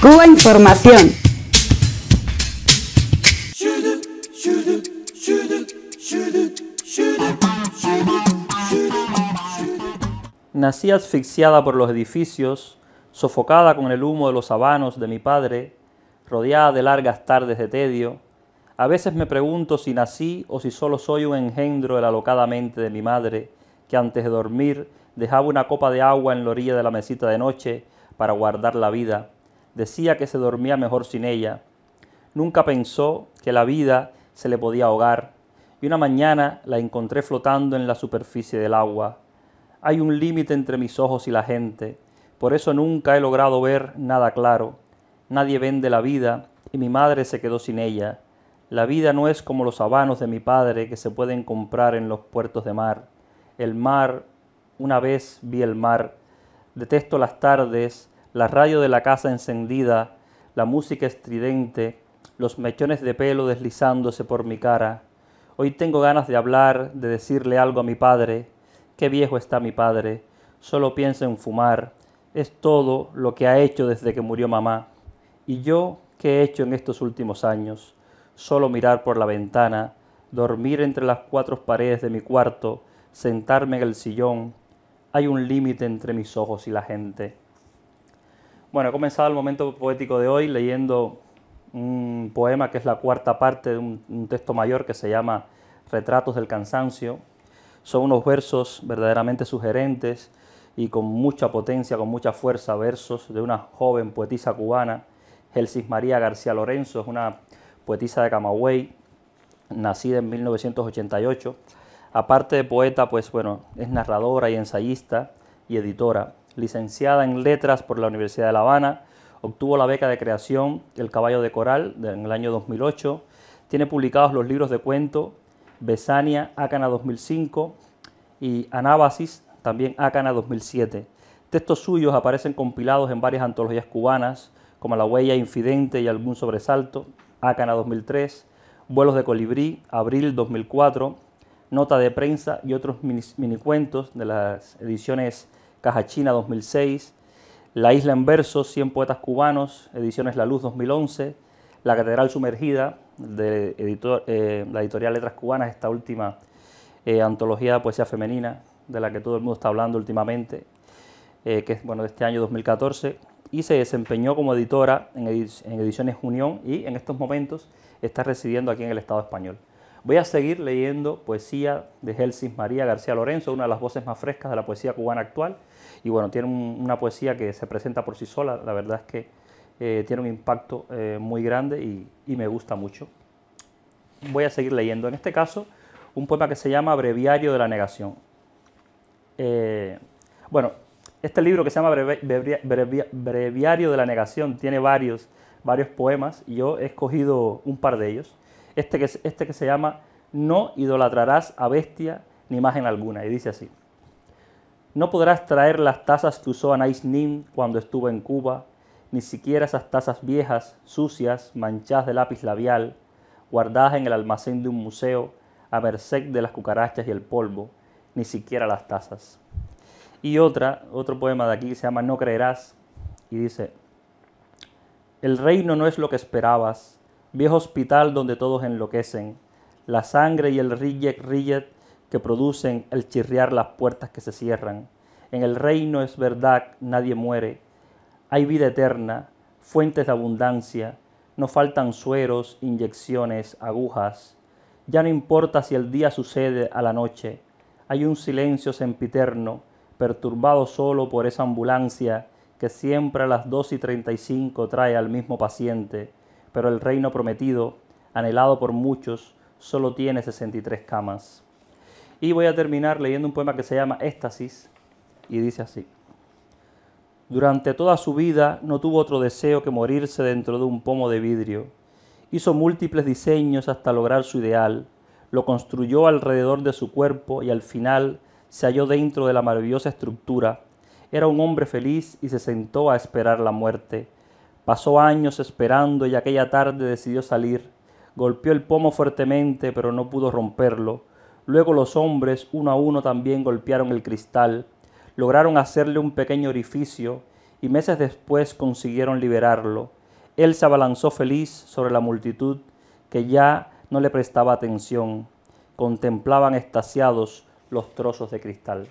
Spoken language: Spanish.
Cuba Información. Nací asfixiada por los edificios, sofocada con el humo de los habanos de mi padre, rodeada de largas tardes de tedio. A veces me pregunto si nací o si solo soy un engendro de la locada mente de mi madre, que antes de dormir dejaba una copa de agua en la orilla de la mesita de noche para guardar la vida Decía que se dormía mejor sin ella. Nunca pensó que la vida se le podía ahogar. Y una mañana la encontré flotando en la superficie del agua. Hay un límite entre mis ojos y la gente. Por eso nunca he logrado ver nada claro. Nadie vende la vida y mi madre se quedó sin ella. La vida no es como los habanos de mi padre que se pueden comprar en los puertos de mar. El mar, una vez vi el mar. Detesto las tardes la radio de la casa encendida, la música estridente, los mechones de pelo deslizándose por mi cara. Hoy tengo ganas de hablar, de decirle algo a mi padre. Qué viejo está mi padre. Solo piensa en fumar. Es todo lo que ha hecho desde que murió mamá. ¿Y yo qué he hecho en estos últimos años? Solo mirar por la ventana, dormir entre las cuatro paredes de mi cuarto, sentarme en el sillón. Hay un límite entre mis ojos y la gente. Bueno, he comenzado el momento poético de hoy leyendo un poema que es la cuarta parte de un, texto mayor que se llama Retratos del Cansancio. Son unos versos verdaderamente sugerentes y con mucha potencia, con mucha fuerza, versos de una joven poetisa cubana, Gelsis María García Lorenzo, es una poetisa de Camagüey, nacida en 1988. Aparte de poeta, pues bueno, es narradora y ensayista y editora licenciada en Letras por la Universidad de La Habana, obtuvo la beca de creación El Caballo de Coral en el año 2008, tiene publicados los libros de cuento Besania, Acana 2005 y Anábasis, también Acana 2007. Textos suyos aparecen compilados en varias antologías cubanas, como La huella infidente y algún sobresalto, Acana 2003, Vuelos de colibrí, Abril 2004, Nota de prensa y otros minicuentos de las ediciones Caja China 2006, La Isla en Versos, 100 Poetas Cubanos, Ediciones La Luz 2011, La Catedral Sumergida, de eh, la editorial Letras Cubanas, esta última eh, antología de poesía femenina de la que todo el mundo está hablando últimamente, eh, que es bueno, de este año 2014, y se desempeñó como editora en, ediciones Unión y en estos momentos está residiendo aquí en el Estado español. Voy a seguir leyendo poesía de Gelsis María García Lorenzo, una de las voces más frescas de la poesía cubana actual. Y bueno, tiene una poesía que se presenta por sí sola, la verdad es que eh, tiene un impacto eh, muy grande y, me gusta mucho. Voy a seguir leyendo, en este caso, un poema que se llama Breviario de la Negación. Eh, bueno, este libro que se llama Breviario de la Negación tiene varios, varios poemas. Yo he escogido un par de ellos. Este, este que, se llama No idolatrarás a bestia ni imagen alguna, y dice así. No podrás traer las tazas que usó Anais Nim cuando estuvo en Cuba, ni siquiera esas tazas viejas, sucias, manchadas de lápiz labial, guardadas en el almacén de un museo, a merced de las cucarachas y el polvo, ni siquiera las tazas. Y otra, otro poema de aquí que se llama No creerás, y dice, El reino no es lo que esperabas, viejo hospital donde todos enloquecen, la sangre y el rillet rillet que producen el chirriar las puertas que se cierran. En el reino es verdad, nadie muere. Hay vida eterna, fuentes de abundancia, no faltan sueros, inyecciones, agujas. Ya no importa si el día sucede a la noche. Hay un silencio sempiterno, perturbado solo por esa ambulancia que siempre a las dos y cinco trae al mismo paciente pero el reino prometido, anhelado por muchos, solo tiene 63 camas. Y voy a terminar leyendo un poema que se llama Éstasis y dice así. Durante toda su vida no tuvo otro deseo que morirse dentro de un pomo de vidrio. Hizo múltiples diseños hasta lograr su ideal, lo construyó alrededor de su cuerpo y al final se halló dentro de la maravillosa estructura. Era un hombre feliz y se sentó a esperar la muerte Pasó años esperando y aquella tarde decidió salir. Golpeó el pomo fuertemente, pero no pudo romperlo. Luego los hombres, uno a uno, también golpearon el cristal. Lograron hacerle un pequeño orificio y meses después consiguieron liberarlo. Él se abalanzó feliz sobre la multitud que ya no le prestaba atención. Contemplaban extasiados los trozos de cristal.